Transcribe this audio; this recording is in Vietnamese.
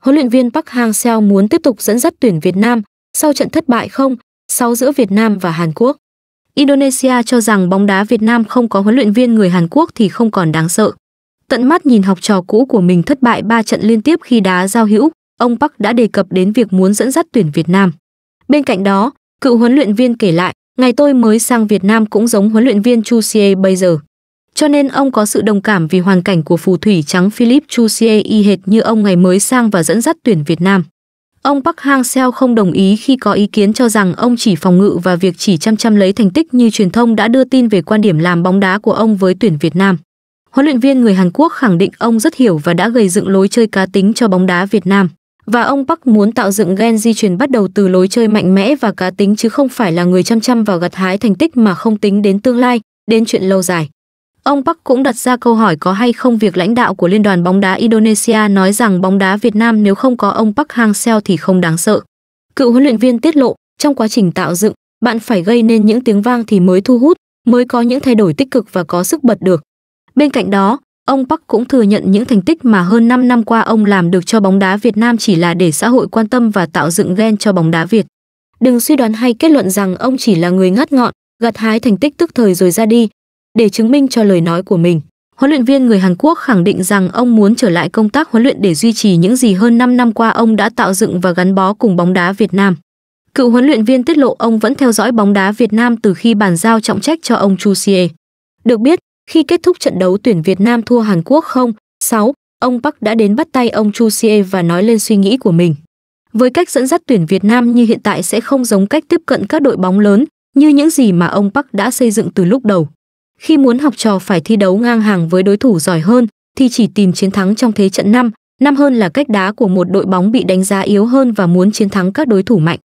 huấn luyện viên Park Hang-seo muốn tiếp tục dẫn dắt tuyển Việt Nam sau trận thất bại không sau giữa Việt Nam và Hàn Quốc. Indonesia cho rằng bóng đá Việt Nam không có huấn luyện viên người Hàn Quốc thì không còn đáng sợ. Tận mắt nhìn học trò cũ của mình thất bại 3 trận liên tiếp khi đá giao hữu, ông Park đã đề cập đến việc muốn dẫn dắt tuyển Việt Nam. Bên cạnh đó, cựu huấn luyện viên kể lại, ngày tôi mới sang Việt Nam cũng giống huấn luyện viên Chu Xie bây giờ cho nên ông có sự đồng cảm vì hoàn cảnh của phù thủy trắng Philip Chusier y hệt như ông ngày mới sang và dẫn dắt tuyển Việt Nam. Ông Park Hang-seo không đồng ý khi có ý kiến cho rằng ông chỉ phòng ngự và việc chỉ chăm chăm lấy thành tích như truyền thông đã đưa tin về quan điểm làm bóng đá của ông với tuyển Việt Nam. Huấn luyện viên người Hàn Quốc khẳng định ông rất hiểu và đã gây dựng lối chơi cá tính cho bóng đá Việt Nam và ông Park muốn tạo dựng gen di truyền bắt đầu từ lối chơi mạnh mẽ và cá tính chứ không phải là người chăm chăm vào gặt hái thành tích mà không tính đến tương lai, đến chuyện lâu dài. Ông Park cũng đặt ra câu hỏi có hay không việc lãnh đạo của Liên đoàn bóng đá Indonesia nói rằng bóng đá Việt Nam nếu không có ông Park Hang-seo thì không đáng sợ. Cựu huấn luyện viên tiết lộ, trong quá trình tạo dựng, bạn phải gây nên những tiếng vang thì mới thu hút, mới có những thay đổi tích cực và có sức bật được. Bên cạnh đó, ông Park cũng thừa nhận những thành tích mà hơn 5 năm qua ông làm được cho bóng đá Việt Nam chỉ là để xã hội quan tâm và tạo dựng ghen cho bóng đá Việt. Đừng suy đoán hay kết luận rằng ông chỉ là người ngắt ngọn, gặt hái thành tích tức thời rồi ra đi, để chứng minh cho lời nói của mình. Huấn luyện viên người Hàn Quốc khẳng định rằng ông muốn trở lại công tác huấn luyện để duy trì những gì hơn 5 năm qua ông đã tạo dựng và gắn bó cùng bóng đá Việt Nam. Cựu huấn luyện viên tiết lộ ông vẫn theo dõi bóng đá Việt Nam từ khi bàn giao trọng trách cho ông Chu Sie. Được biết, khi kết thúc trận đấu tuyển Việt Nam thua Hàn Quốc 0-6, ông Park đã đến bắt tay ông Chu Sie và nói lên suy nghĩ của mình. Với cách dẫn dắt tuyển Việt Nam như hiện tại sẽ không giống cách tiếp cận các đội bóng lớn như những gì mà ông Park đã xây dựng từ lúc đầu. Khi muốn học trò phải thi đấu ngang hàng với đối thủ giỏi hơn thì chỉ tìm chiến thắng trong thế trận 5, năm hơn là cách đá của một đội bóng bị đánh giá yếu hơn và muốn chiến thắng các đối thủ mạnh.